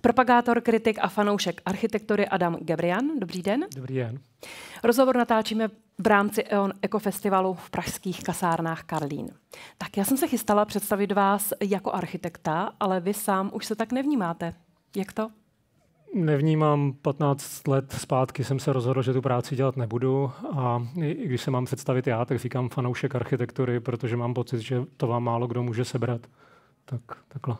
Propagátor, kritik a fanoušek architektury Adam Gebrian. Dobrý den. Dobrý den. Rozhovor natáčíme v rámci EON Ekofestivalu v pražských kasárnách Karlín. Tak já jsem se chystala představit vás jako architekta, ale vy sám už se tak nevnímáte. Jak to? Nevnímám 15 let zpátky, jsem se rozhodl, že tu práci dělat nebudu a i když se mám představit já, tak říkám fanoušek architektury, protože mám pocit, že to vám málo kdo může sebrat. Tak takhle.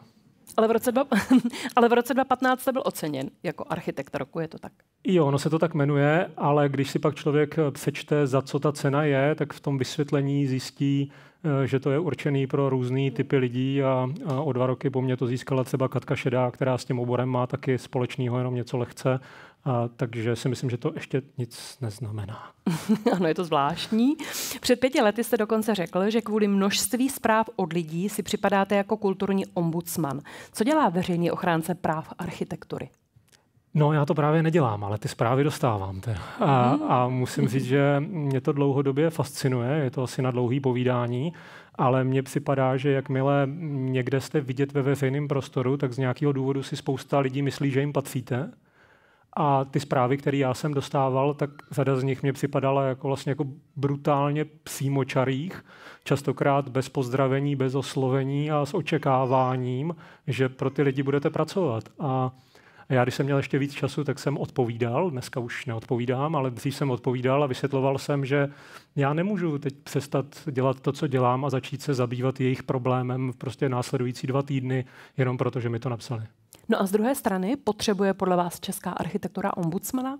Ale v, roce dva, ale v roce 2015 jste byl oceněn jako architekt roku, je to tak? Jo, ono se to tak jmenuje, ale když si pak člověk eh, přečte, za co ta cena je, tak v tom vysvětlení zjistí, eh, že to je určený pro různé typy lidí a, a o dva roky po mně to získala třeba Katka Šedá, která s tím oborem má taky společného jenom něco lehce a, takže si myslím, že to ještě nic neznamená. ano, je to zvláštní. Před pěti lety jste dokonce řekl, že kvůli množství zpráv od lidí si připadáte jako kulturní ombudsman. Co dělá veřejný ochránce práv architektury? No, já to právě nedělám, ale ty zprávy dostávám. Teda. A, mhm. a musím říct, že mě to dlouhodobě fascinuje, je to asi na dlouhý povídání, ale mně připadá, že jakmile někde jste vidět ve veřejném prostoru, tak z nějakého důvodu si spousta lidí myslí, že jim patříte. A ty zprávy, které já jsem dostával, tak řada z nich mě připadala jako vlastně jako brutálně přímočarých, častokrát bez pozdravení, bez oslovení a s očekáváním, že pro ty lidi budete pracovat. A a já, když jsem měl ještě víc času, tak jsem odpovídal, dneska už neodpovídám, ale dřív jsem odpovídal a vysvětloval jsem, že já nemůžu teď přestat dělat to, co dělám a začít se zabývat jejich problémem prostě následující dva týdny, jenom proto, že mi to napsali. No a z druhé strany, potřebuje podle vás česká architektura ombudsmana?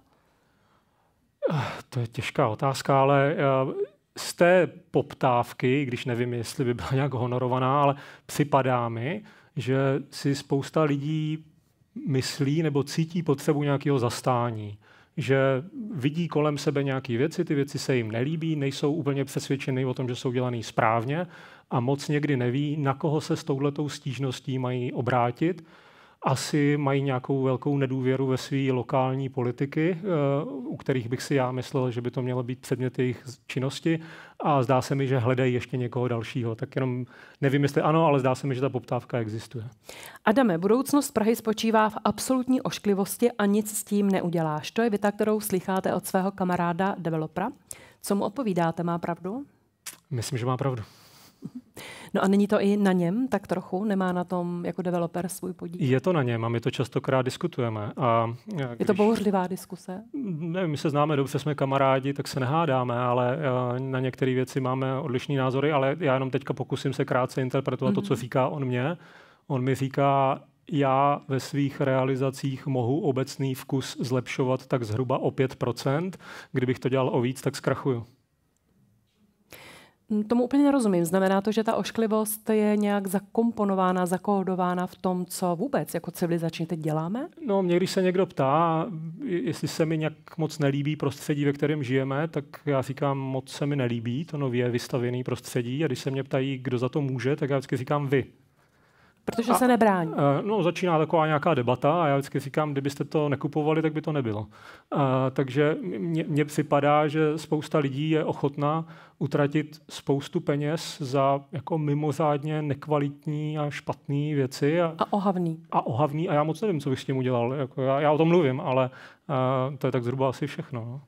To je těžká otázka, ale eh, z té poptávky, když nevím, jestli by byla nějak honorovaná, ale připadá mi, že si spousta lidí myslí nebo cítí potřebu nějakého zastání, že vidí kolem sebe nějaké věci, ty věci se jim nelíbí, nejsou úplně přesvědčeny o tom, že jsou dělané správně a moc někdy neví, na koho se s touhletou stížností mají obrátit asi mají nějakou velkou nedůvěru ve své lokální politiky, eh, u kterých bych si já myslel, že by to mělo být předmět jejich činnosti a zdá se mi, že hledají ještě někoho dalšího. Tak jenom nevím, jestli ano, ale zdá se mi, že ta poptávka existuje. Adame, budoucnost Prahy spočívá v absolutní ošklivosti a nic s tím neuděláš. To je věta, kterou slycháte od svého kamaráda developera. Co mu odpovídáte? Má pravdu? Myslím, že má pravdu. No a není to i na něm tak trochu? Nemá na tom jako developer svůj podíl? Je to na něm a my to častokrát diskutujeme. A když... Eh, Je to bouřlivá diskuse? Nevím, my se známe dobře, jsme kamarádi, tak se nehádáme, ale eh, na některé věci máme odlišné názory, ale já jenom teďka pokusím se krátce interpretovat mm-hmm. to, co mhm. říká on mě. On mi říká, já ve svých realizacích mohu obecný vkus zlepšovat tak zhruba o 5%. Kdybych to dělal o víc, tak zkrachuju. Tomu úplně nerozumím. Znamená to, že ta ošklivost je nějak zakomponována, zakódována v tom, co vůbec jako civilizačně teď děláme? No, mě když se někdo ptá, jestli se mi nějak moc nelíbí prostředí, ve kterém žijeme, tak já říkám, moc se mi nelíbí to nově vystavené prostředí. A když se mě ptají, kdo za to může, tak já vždycky říkám vy. Protože a, se nebrání. Eh, no, začíná taková nějaká debata a já vždycky říkám, kdybyste to nekupovali, tak by to nebylo. A, eh, takže mně připadá, že spousta lidí je ochotná utratit spoustu peněz za jako mimořádně nekvalitní a špatné věci. A, a ohavný. A ohavný a já moc nevím, co bych s tím udělal. Jako já, já o tom mluvím, ale a, eh, to je tak zhruba asi všechno. No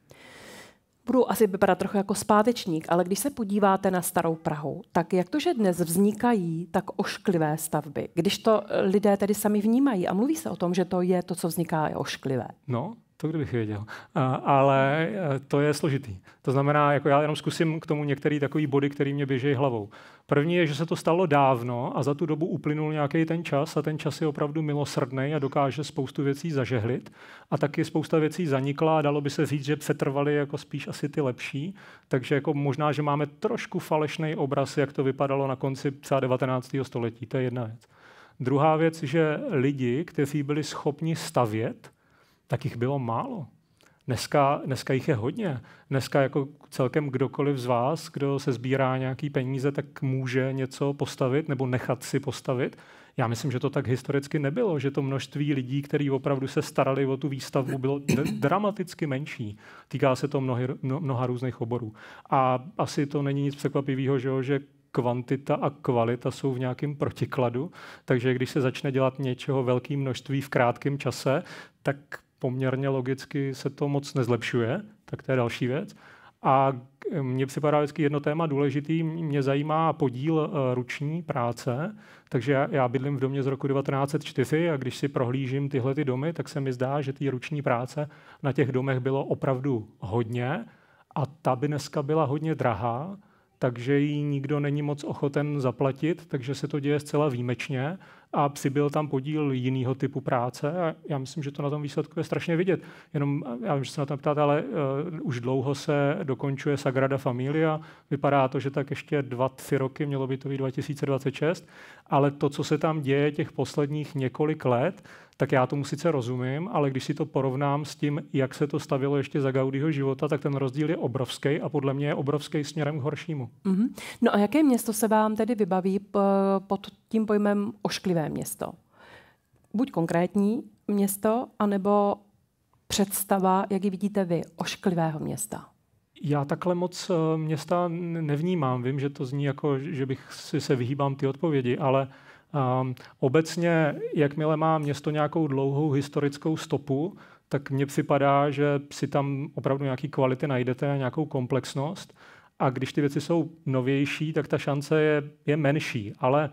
budu asi vypadat trochu jako zpátečník, ale když se podíváte na starou Prahu, tak jak to, že dnes vznikají tak ošklivé stavby, když to eh, lidé tedy sami vnímají a mluví se o tom, že to je to, co vzniká, je ošklivé? No, to kdybych věděl. ale e, to je složitý. To znamená, jako já jenom zkusím k tomu některé takové body, které mě běží hlavou. První je, že se to stalo dávno a za tu dobu uplynul nějaký ten čas a ten čas je opravdu milosrdný a dokáže spoustu věcí zažehlit. A taky spousta věcí zanikla a dalo by se říct, že přetrvaly jako spíš asi ty lepší. Takže jako možná, že máme trošku falešný obraz, jak to vypadalo na konci třeba 19. století. To je jedna věc. Druhá věc, že lidi, kteří byli schopni stavět, tak jich bylo málo. Dneska, dneska jich je hodně. Dneska jako celkem kdokoliv z vás, kdo se sbírá nějaký peníze, tak může něco postavit nebo nechat si postavit. Já myslím, že to tak historicky nebylo, že to množství lidí, kteří opravdu se starali o tu výstavbu, bylo d- dramaticky menší. Týká se to mnohy, no, mnoha různých oborů. A asi to není nic překvapivého, že, že kvantita a kvalita jsou v nějakém protikladu, takže když se začne dělat něčeho velkým množství v krátkém čase, tak poměrně logicky se to moc nezlepšuje, tak to je další věc. A mně připadá vždycky jedno téma důležitý, mě zajímá podíl eh, ruční práce, takže já bydlím v domě z roku 1904 a když si prohlížím tyhle ty domy, tak se mi zdá, že ty ruční práce na těch domech bylo opravdu hodně a ta by dneska byla hodně drahá, takže ji nikdo není moc ochoten zaplatit, takže se to děje zcela výjimečně a přibyl tam podíl jiného typu práce a já myslím, že to na tom výsledku je strašně vidět. Jenom, já vím, že se na to ptáte, ale uh, už dlouho se dokončuje Sagrada Familia, vypadá to, že tak ještě dva, tři roky, mělo by to být 2026, ale to, co se tam děje těch posledních několik let, tak já tomu sice rozumím, ale když si to porovnám s tím, jak se to stavilo ještě za Gaudího života, tak ten rozdíl je obrovský a podle mě je obrovský směrem k horšímu. Mm-hmm. No a jaké město se vám tedy vybaví pod tím pojmem ošklivé město? Buď konkrétní město, anebo představa, jak ji vidíte vy, ošklivého města? Já takhle moc eh, města nevnímám. Vím, že to zní jako, že bych si se vyhýbám ty odpovědi, ale uh, Ehm, obecně, jakmile má město nějakou dlouhou historickou stopu, tak mně připadá, že si tam opravdu nějaký kvality najdete a nějakou komplexnost. A když ty věci jsou novější, tak ta šance je, je menší. Ale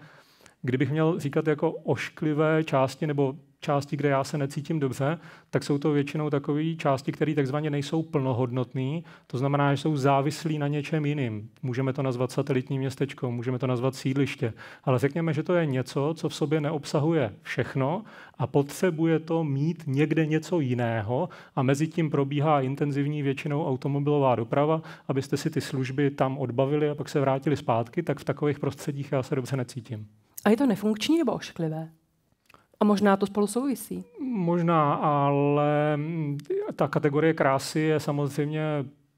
kdybych měl říkat jako ošklivé části nebo části, kde já se necítím dobře, tak jsou to většinou takové části, které takzvaně nejsou plnohodnotné, to znamená, že jsou závislí na něčem jiným. Můžeme to nazvat satelitní městečko, můžeme to nazvat sídliště, ale řekněme, že to je něco, co v sobě neobsahuje všechno a potřebuje to mít někde něco jiného a mezi tím probíhá intenzivní většinou automobilová doprava, abyste si ty služby tam odbavili a pak se vrátili zpátky, tak v takových prostředích já se dobře necítím. A je to nefunkční nebo ošklivé? A možná to spolu souvisí. Možná, ale ta kategorie krásy je samozřejmě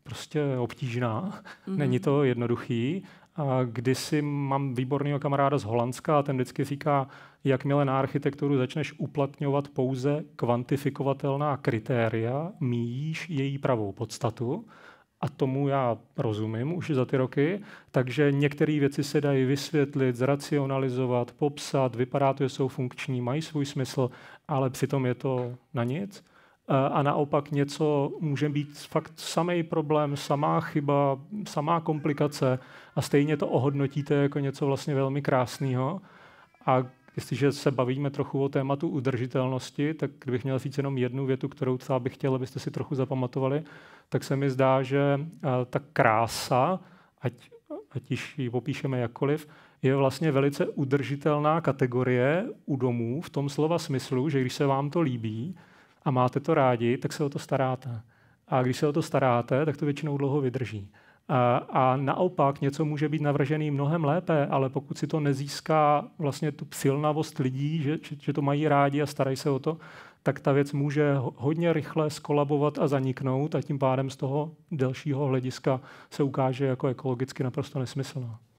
prostě obtížná. Mm-hmm. Není to jednoduchý. A kdysi mám výborného kamaráda z Holandska a ten vždycky říká, jakmile na architekturu začneš uplatňovat pouze kvantifikovatelná kritéria, míjíš její pravou podstatu a tomu já rozumím už za ty roky, takže některé věci se dají vysvětlit, zracionalizovat, popsat, vypadá to, že jsou funkční, mají svůj smysl, ale přitom je to na nic. E, a naopak něco může být fakt samý problém, samá chyba, samá komplikace a stejně to ohodnotíte jako něco vlastně velmi krásného. A Jestliže se bavíme trochu o tématu udržitelnosti, tak kdybych měl říct jenom jednu větu, kterou třeba bych chtěl, abyste si trochu zapamatovali, tak se mi zdá, že eh, ta krása, ať, ať již ji popíšeme jakkoliv, je vlastně velice udržitelná kategorie u domů v tom slova smyslu, že když se vám to líbí a máte to rádi, tak se o to staráte. A když se o to staráte, tak to většinou dlouho vydrží. A naopak něco může být navržený mnohem lépe, ale pokud si to nezíská vlastně tu silnavost lidí, že, že to mají rádi a starají se o to, tak ta věc může hodně rychle skolabovat a zaniknout a tím pádem z toho delšího hlediska se ukáže jako ekologicky naprosto nesmyslná.